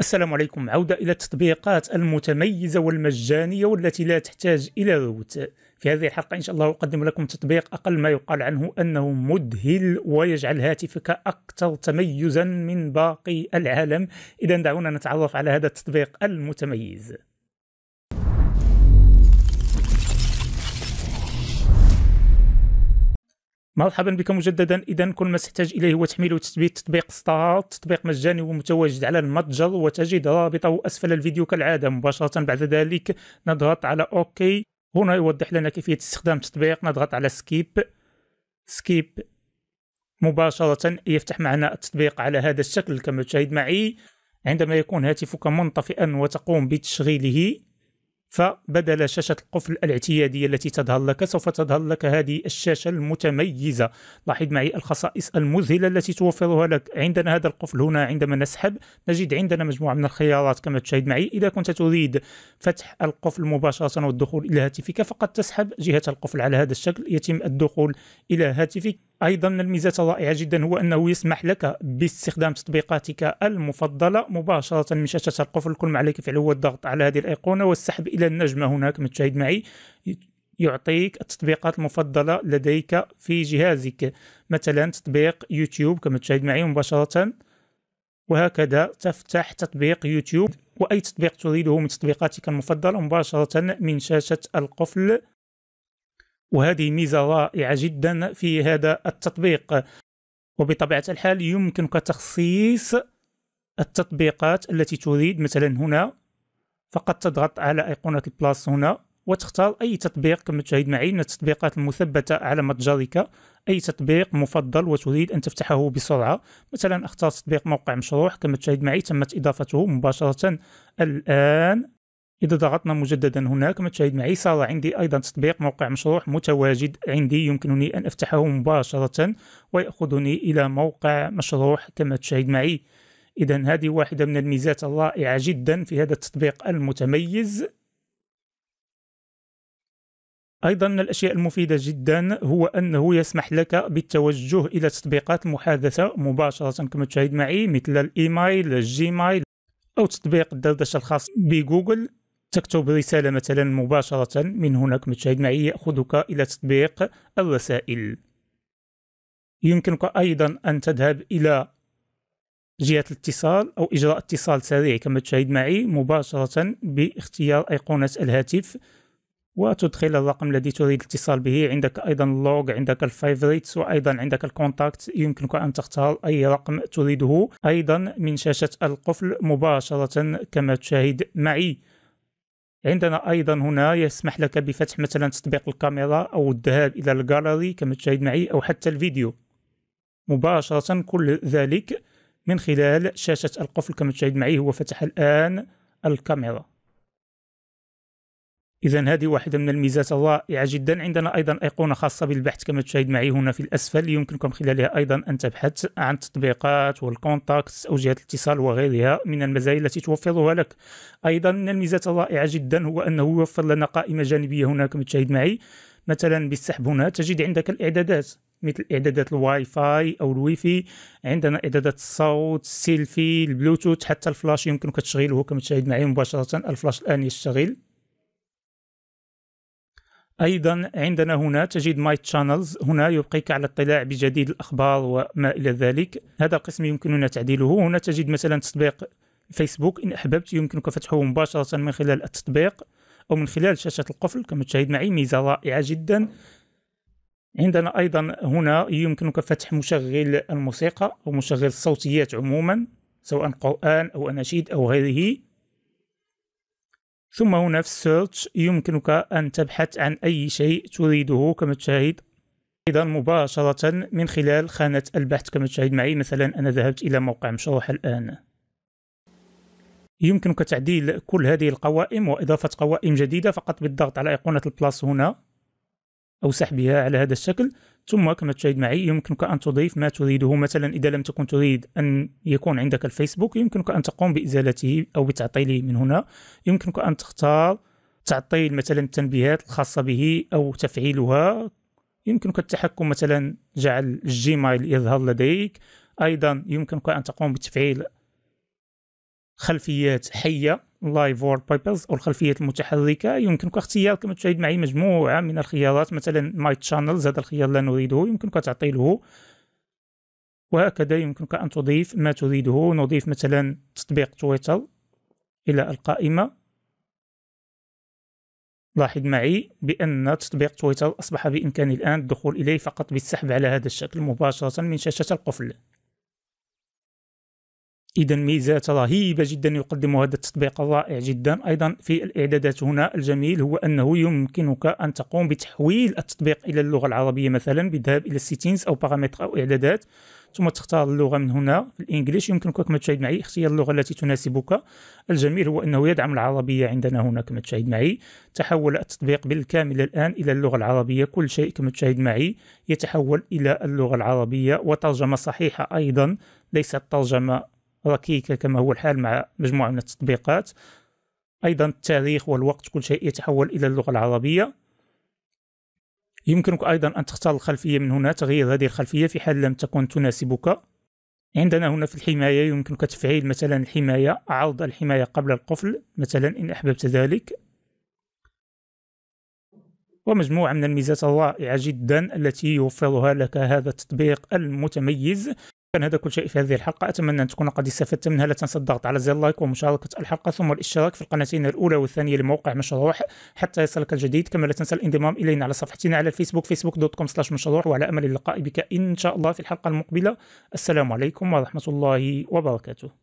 السلام عليكم عودة إلى التطبيقات المتميزة والمجانية والتي لا تحتاج إلى روت في هذه الحلقة إن شاء الله أقدم لكم تطبيق أقل ما يقال عنه أنه مذهل ويجعل هاتفك أكثر تميزا من باقي العالم إذا دعونا نتعرف على هذا التطبيق المتميز مرحبا بكم مجددا اذا كل ما تحتاج اليه هو تحميل وتثبيت تطبيق ستارت تطبيق مجاني ومتواجد على المتجر وتجد رابطه اسفل الفيديو كالعاده مباشره بعد ذلك نضغط على اوكي هنا يوضح لنا كيفيه استخدام التطبيق نضغط على سكيب سكيب مباشره يفتح معنا التطبيق على هذا الشكل كما تشاهد معي عندما يكون هاتفك منطفئا وتقوم بتشغيله فبدل شاشة القفل الاعتيادية التي تظهر لك سوف تظهر لك هذه الشاشة المتميزة لاحظ معي الخصائص المذهلة التي توفرها لك عندنا هذا القفل هنا عندما نسحب نجد عندنا مجموعة من الخيارات كما تشاهد معي إذا كنت تريد فتح القفل مباشرة والدخول إلى هاتفك فقط تسحب جهة القفل على هذا الشكل يتم الدخول إلى هاتفك ايضا من الميزات الرائعه جدا هو انه يسمح لك باستخدام تطبيقاتك المفضله مباشره من شاشه القفل كل ما عليك فعله هو الضغط على هذه الايقونه والسحب الى النجمه هناك كما تشاهد معي يعطيك التطبيقات المفضله لديك في جهازك مثلا تطبيق يوتيوب كما تشاهد معي مباشره وهكذا تفتح تطبيق يوتيوب واي تطبيق تريده من تطبيقاتك المفضله مباشره من شاشه القفل وهذه ميزه رائعه جدا في هذا التطبيق وبطبيعه الحال يمكنك تخصيص التطبيقات التي تريد مثلا هنا فقط تضغط على ايقونه البلاس هنا وتختار اي تطبيق كما تشاهد معي من التطبيقات المثبته على متجرك اي تطبيق مفضل وتريد ان تفتحه بسرعه مثلا اختار تطبيق موقع مشروع كما تشاهد معي تمت اضافته مباشره الان إذا ضغطنا مجددا هناك كما تشاهد معي صار عندي أيضا تطبيق موقع مشروع متواجد عندي يمكنني أن أفتحه مباشرة ويأخذني إلى موقع مشروع كما تشاهد معي إذا هذه واحدة من الميزات الرائعة جدا في هذا التطبيق المتميز أيضا من الأشياء المفيدة جدا هو أنه يسمح لك بالتوجه إلى تطبيقات المحادثة مباشرة كما تشاهد معي مثل الإيميل الجيميل أو تطبيق الدردشة الخاص بجوجل تكتب رسالة مثلا مباشرة من هناك متشاهد معي يأخذك إلى تطبيق الرسائل يمكنك أيضا أن تذهب إلى جهة الاتصال أو إجراء اتصال سريع كما تشاهد معي مباشرة باختيار أيقونة الهاتف وتدخل الرقم الذي تريد الاتصال به عندك أيضا اللوغ عندك الفايفريتس وأيضا عندك الكونتاكت يمكنك أن تختار أي رقم تريده أيضا من شاشة القفل مباشرة كما تشاهد معي عندنا أيضا هنا يسمح لك بفتح مثلا تطبيق الكاميرا أو الذهاب إلى الجاليري كما تشاهد معي أو حتى الفيديو مباشرة كل ذلك من خلال شاشة القفل كما تشاهد معي هو فتح الآن الكاميرا إذا هذه واحدة من الميزات الرائعة جدا عندنا أيضا أيقونة خاصة بالبحث كما تشاهد معي هنا في الأسفل يمكنكم خلالها أيضا أن تبحث عن التطبيقات والكونتاكت جهات الاتصال وغيرها من المزايا التي توفرها لك أيضا من الميزات الرائعة جدا هو أنه يوفر لنا قائمة جانبية هنا كما تشاهد معي مثلا بالسحب هنا تجد عندك الإعدادات مثل اعدادات الواي فاي او الواي فاي عندنا اعدادات الصوت السيلفي البلوتوث حتى الفلاش يمكنك تشغيله كما تشاهد معي مباشره الفلاش الان يشتغل أيضا عندنا هنا تجد ماي تشانلز هنا يبقيك على اطلاع بجديد الأخبار وما إلى ذلك هذا القسم يمكننا تعديله هنا تجد مثلا تطبيق فيسبوك إن أحببت يمكنك فتحه مباشرة من خلال التطبيق أو من خلال شاشة القفل كما تشاهد معي ميزة رائعة جدا عندنا أيضا هنا يمكنك فتح مشغل الموسيقى أو مشغل الصوتيات عموما سواء قرآن أو أناشيد أو غيره ثم هنا في السيرتش يمكنك أن تبحث عن أي شيء تريده كما تشاهد أيضا مباشرة من خلال خانة البحث كما تشاهد معي مثلا أنا ذهبت إلى موقع مشروح الآن يمكنك تعديل كل هذه القوائم وإضافة قوائم جديدة فقط بالضغط على أيقونة البلاس هنا أو سحبها على هذا الشكل ثم كما تشاهد معي يمكنك أن تضيف ما تريده مثلا إذا لم تكن تريد أن يكون عندك الفيسبوك يمكنك أن تقوم بإزالته أو بتعطيله من هنا يمكنك أن تختار تعطيل مثلا التنبيهات الخاصة به أو تفعيلها يمكنك التحكم مثلا جعل الجيميل يظهر لديك أيضا يمكنك أن تقوم بتفعيل خلفيات حيه لايف وورد بيبرز او الخلفيات المتحركه يمكنك اختيار كما تشاهد معي مجموعه من الخيارات مثلا ماي تشانلز هذا الخيار لا نريده يمكنك تعطيله وهكذا يمكنك ان تضيف ما تريده نضيف مثلا تطبيق تويتر الى القائمه لاحظ معي بأن تطبيق تويتر أصبح بإمكاني الآن الدخول إليه فقط بالسحب على هذا الشكل مباشرة من شاشة القفل إذا ميزات رهيبة جدا يقدم هذا التطبيق رائع جدا أيضا في الإعدادات هنا الجميل هو أنه يمكنك أن تقوم بتحويل التطبيق إلى اللغة العربية مثلا بالذهاب إلى السيتينز أو بارامتر أو إعدادات ثم تختار اللغة من هنا في الإنجليش يمكنك كما تشاهد معي اختيار اللغة التي تناسبك الجميل هو أنه يدعم العربية عندنا هنا كما تشاهد معي تحول التطبيق بالكامل الآن إلى اللغة العربية كل شيء كما تشاهد معي يتحول إلى اللغة العربية وترجمة صحيحة أيضا ليست ترجمة ركيكة كما هو الحال مع مجموعة من التطبيقات أيضا التاريخ والوقت كل شيء يتحول إلى اللغة العربية يمكنك أيضا أن تختار الخلفية من هنا تغيير هذه الخلفية في حال لم تكن تناسبك عندنا هنا في الحماية يمكنك تفعيل مثلا الحماية عرض الحماية قبل القفل مثلا إن أحببت ذلك ومجموعة من الميزات الرائعة جدا التي يوفرها لك هذا التطبيق المتميز كان هذا كل شيء في هذه الحلقة أتمنى أن تكون قد استفدت منها لا تنسى الضغط على زر لايك ومشاركة الحلقة ثم الاشتراك في القناتين الأولى والثانية لموقع مشروح حتى يصلك الجديد كما لا تنسى الانضمام إلينا على صفحتنا على الفيسبوك فيسبوك دوت كوم سلاش مشروح وعلى أمل اللقاء بك إن شاء الله في الحلقة المقبلة السلام عليكم ورحمة الله وبركاته